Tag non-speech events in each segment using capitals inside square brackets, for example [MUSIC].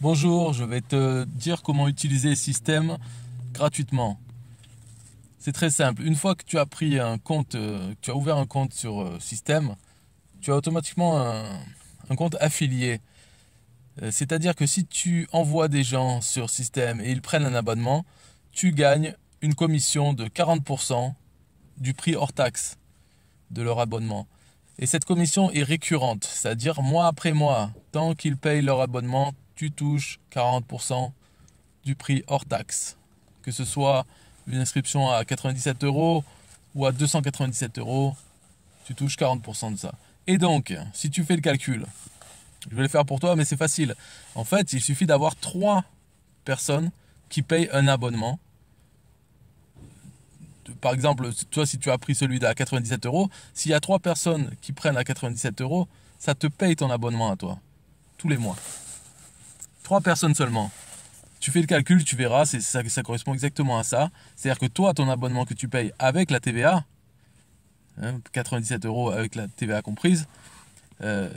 Bonjour, je vais te dire comment utiliser système gratuitement. C'est très simple. Une fois que tu as pris un compte, euh, tu as ouvert un compte sur euh, système, tu as automatiquement un, compte affilié. Euh, c'est-à-dire que si tu envoies des gens sur système et ils prennent un abonnement, tu gagnes une commission de 40% du prix hors taxe de leur abonnement. Et cette commission est récurrente, c'est-à-dire mois après mois. Tant qu'ils payent leur abonnement, tu touches 40% du prix hors taxe. Que ce soit une inscription à 97 euros ou à 297 euros, tu touches 40% de ça. Et donc, si tu fais le calcul, je vais le faire pour toi, mais c'est facile. En fait, il suffit d'avoir trois personnes qui payent un abonnement. Par exemple, toi, si tu as pris celui à 97 euros, s'il y a trois personnes qui prennent à 97 euros, ça te paye ton abonnement à toi, tous les mois. Trois personnes seulement. Tu fais le calcul, tu verras, ça, ça correspond exactement à ça. C'est-à-dire que toi, ton abonnement que tu payes avec la TVA, 97 hein, euros avec la TVA comprise, euh,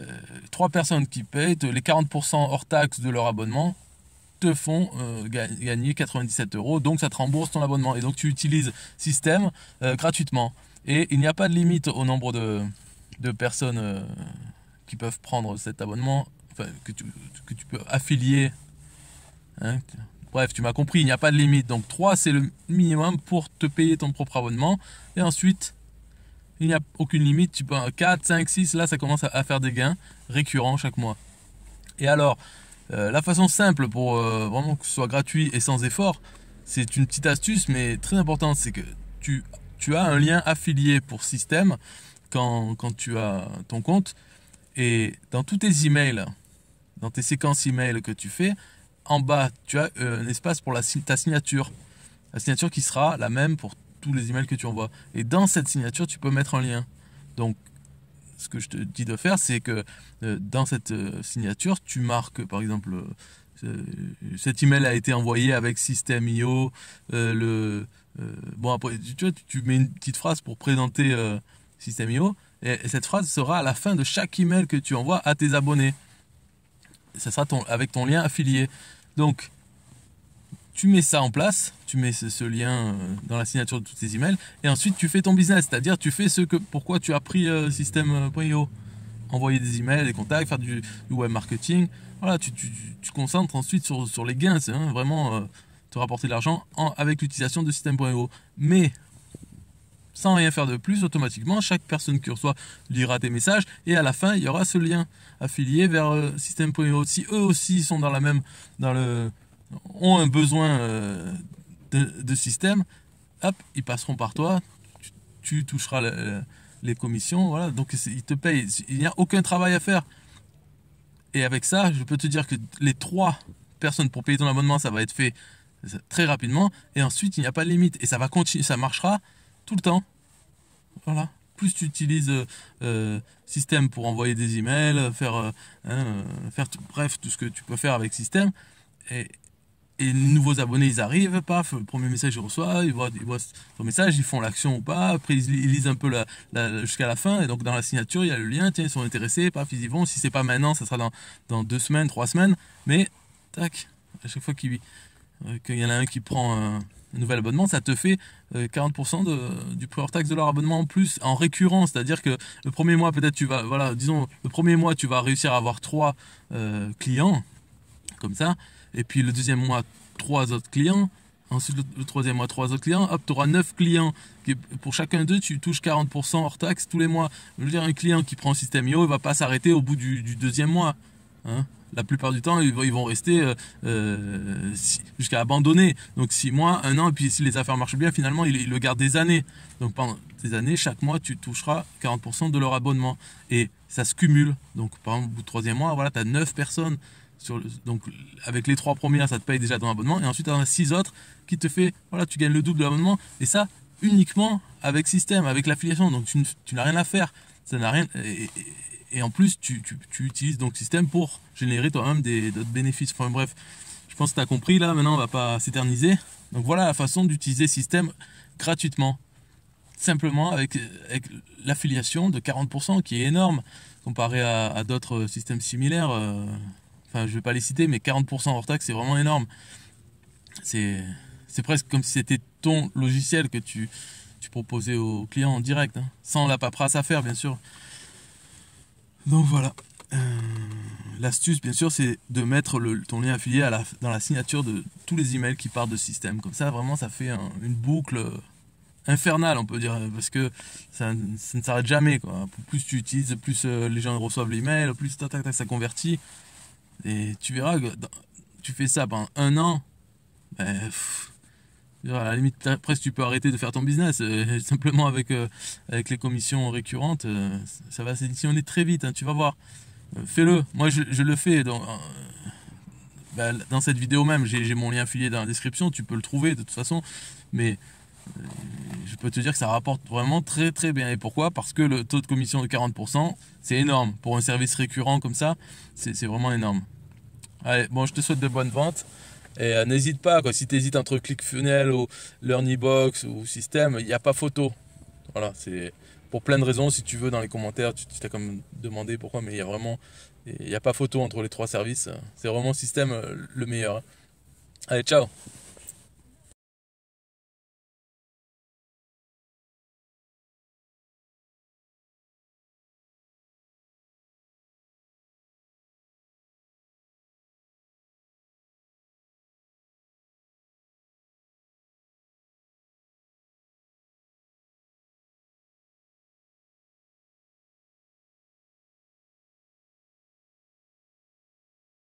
trois personnes qui payent, les 40% hors taxe de leur abonnement te font euh, gagner 97 euros, donc ça te rembourse ton abonnement. Et donc tu utilises système euh, gratuitement. Et il n'y a pas de limite au nombre de, de personnes euh, qui peuvent prendre cet abonnement que, tu, que tu peux affilier. Hein, bref, tu m'as compris, il n'y a pas de limite. Donc 3, c'est le minimum pour te payer ton propre abonnement. Et ensuite, il n'y a aucune limite. Tu peux, 4, 5, 6, là, ça commence à, faire des gains récurrents chaque mois. Et alors, euh, la façon simple pour euh, vraiment que ce soit gratuit et sans effort, c'est une petite astuce, mais très importante, c'est que tu, tu, as un lien affilié pour système quand, quand tu as ton compte. Et dans tous tes emails, dans tes séquences email que tu fais, en bas, tu as euh, un espace pour la, ta signature. La signature qui sera la même pour tous les emails que tu envoies. Et dans cette signature, tu peux mettre un lien. Donc, ce que je te dis de faire, c'est que euh, dans cette euh, signature, tu marques, par exemple, cet email a été envoyé avec système le, bon, après, tu, mets une petite phrase pour présenter System.io. et cette phrase sera à la fin de chaque email que tu envoies à tes abonnés ça sera ton, avec ton lien affilié. Donc, tu mets ça en place, tu mets ce, lien euh, dans la signature de tous tes emails, et ensuite tu fais ton business, c'est-à-dire tu fais ce que pourquoi tu as pris euh, système système.io. Euh, Envoyer des emails, des contacts, faire du, web marketing. Voilà, tu, tu, concentres ensuite sur, les gains, c'est hein, vraiment te rapporter de l'argent avec l'utilisation de système.io. Mais sans rien faire de plus, automatiquement, chaque personne qui reçoit lira tes messages et à la fin, il y aura ce lien affilié vers euh, système.io, Si eux aussi sont dans la même, dans le, ont un besoin euh, de, système, hop, ils passeront par toi, tu, toucheras les commissions, voilà. Donc ils te payent, il n'y a aucun travail à faire. Et avec ça, je peux te dire que les trois personnes pour payer ton abonnement, ça va être fait très rapidement. Et ensuite, il n'y a pas de limite et ça va continuer, ça marchera tout le temps. Voilà. Plus tu utilises euh, euh, système pour envoyer des emails, faire, euh, hein, faire bref, tout ce que tu peux faire avec système. Et, et les nouveaux abonnés, ils arrivent, paf, le premier message je reçois ils voient, ils message, ils font l'action ou pas, après ils, lisent un peu la, jusqu'à la fin, et donc dans la signature, il ya le lien, tiens, ils sont intéressés, paf, ils y vont, si c'est pas maintenant, ça sera dans, dans deux semaines, trois semaines, mais tac, à chaque fois qu'ils euh, qu'il y en a un qui prend euh, un, nouvel abonnement, ça te fait 40% euh, du prix hors taxe de leur abonnement en plus, en récurrence C'est-à-dire que le premier mois, peut-être tu vas, voilà, disons, le premier mois, tu vas réussir à avoir trois clients, comme ça, et puis le deuxième mois, trois autres clients. Ensuite, le, troisième mois, trois autres clients. Hop, tu auras 9 clients. Pour chacun d'eux, tu touches 40% hors taxe tous les mois. Je veux dire, un client qui prend un système IO, il va pas s'arrêter au bout du deuxième mois Hein. la plupart du temps, ils vont rester euh, euh, jusqu'à abandonner. Donc six mois, un an, et puis si les affaires marchent bien, finalement, ils, le gardent des années. Donc pendant ces années, chaque mois, tu toucheras 40% de leur abonnement. Et ça se cumule. Donc par exemple, au bout troisième mois, voilà, tu as 9 personnes. Sur donc avec les trois premières, ça te paye déjà ton abonnement. Et ensuite, tu en as 6 autres qui te fait, voilà, tu gagnes le double de l'abonnement. Et ça, uniquement avec système, avec l'affiliation. Donc tu n'as rien à faire. Ça n'a rien. Et, en plus, tu, utilises donc système pour générer toi-même d'autres bénéfices. Enfin bref, je pense que tu as compris là. Maintenant, on va pas s'éterniser. Donc voilà la façon d'utiliser système gratuitement. Simplement avec, avec l'affiliation de 40% qui est énorme comparé à, d'autres systèmes similaires. Euh, enfin, je vais pas les citer, mais 40% hors taxe, c'est vraiment énorme. C'est presque comme si c'était ton logiciel que tu, tu proposais au client en direct, hein. sans la paperasse à faire, bien sûr. Donc voilà. Euh, l'astuce, bien sûr, c'est de mettre le, ton lien affilié à la, dans la signature de tous les emails qui partent de système. Comme ça, vraiment, ça fait une boucle infernale, on peut dire, parce que ça, ne s'arrête jamais. Quoi. Plus tu utilises, plus euh, les gens reçoivent l'email, plus tac, tac, ça convertit. Et tu verras que tu fais ça pendant un an, ben, à la limite, presque tu peux arrêter de faire ton business. Euh, [LAUGHS] simplement avec, euh, avec les commissions récurrentes, euh, ça va s'éditionner très vite. Hein, tu vas voir. Fais-le. Moi, je, le fais. Dans, bah, dans cette vidéo même, j'ai mon lien filé dans la description. Tu peux le trouver de toute façon. Mais je peux te dire que ça rapporte vraiment très très bien. Et pourquoi Parce que le taux de commission de 40%, c'est énorme. Pour un service récurrent comme ça, c'est vraiment énorme. Allez, bon, je te souhaite de bonnes ventes. Et euh, n'hésite pas, si tu hésites entre funnel ou Learnybox ou Système, il n'y a pas photo. Voilà, c'est pour plein de raisons. Si tu veux, dans les commentaires, tu t'as comme demandé pourquoi, mais il n'y a vraiment, il a pas photo entre les trois services. C'est vraiment Système euh, le meilleur. Allez, ciao